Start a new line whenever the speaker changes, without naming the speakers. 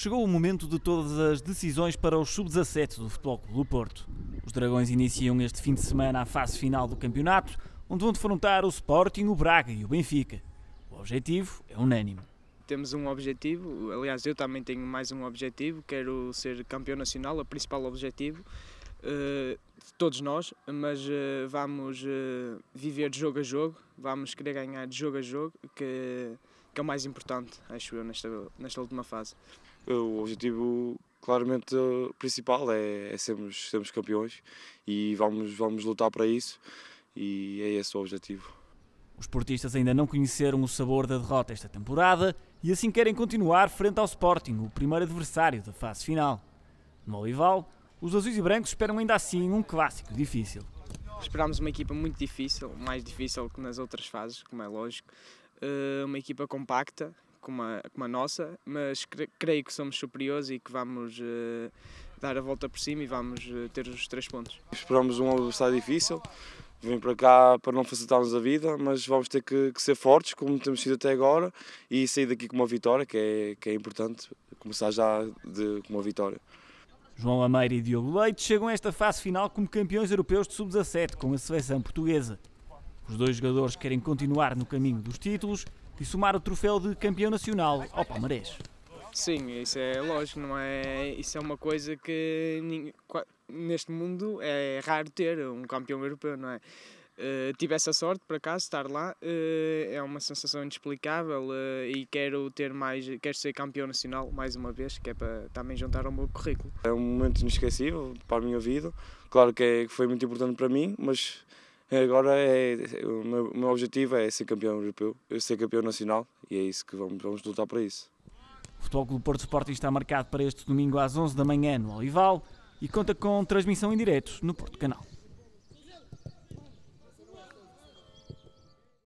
Chegou o momento de todas as decisões para os sub-17 do Futebol Clube do Porto. Os Dragões iniciam este fim de semana a fase final do campeonato, onde vão defrontar o Sporting, o Braga e o Benfica. O objetivo é unânime.
Temos um objetivo, aliás, eu também tenho mais um objetivo, quero ser campeão nacional, o principal objetivo. Eh, de todos nós, mas eh, vamos eh, viver de jogo a jogo, vamos querer ganhar de jogo a jogo, que que é o mais importante, acho eu, nesta, nesta última fase.
O objetivo claramente eh, principal é, é sermos, sermos campeões e vamos, vamos lutar para isso e é esse o objetivo.
Os portistas ainda não conheceram o sabor da derrota esta temporada e assim querem continuar frente ao Sporting, o primeiro adversário da fase final. No Olival, os azuis e brancos esperam ainda assim um clássico difícil. Esperámos uma equipa muito difícil,
mais difícil que nas outras fases, como é lógico. Eh, uma equipa compacta como a, como a nossa, mas cre creio que somos superiores e que vamos eh, dar a volta por cima e vamos eh, ter os três pontos.
Esperamos um adversário difícil, vem para cá para não facilitar-nos a vida, mas vamos ter que, que, ser fortes, como temos sido até agora, e sair daqui com uma vitória, que é, que é importante, começar já de, com uma vitória.
João Lameira e Diogo Leite chegam a esta fase final como campeões europeus de sub-17 com a seleção portuguesa. Os dois jogadores querem continuar no caminho dos títulos e somar o troféu de campeão nacional ao Palmarés.
Sim, isso é lógico, não é? Isso é uma coisa que neste mundo é raro ter um campeão europeu, não é? Uh, tive essa sorte, por acaso, estar lá. Uh, é uma sensação inexplicável uh, e quero ter mais, quero ser campeão nacional mais uma vez, que é para também juntar ao meu currículo.
É um momento inesquecível para a minha vida. Claro que, é, que foi muito importante para mim, mas Agora é, o meu, meu objetivo é ser campeão europeu, ser campeão nacional e é isso que vamos, vamos lutar para
isso. O Futebol Clube Porto Sporting está marcado para este domingo às 11 da manhã no Olival e conta com transmissão em direto no Porto Canal.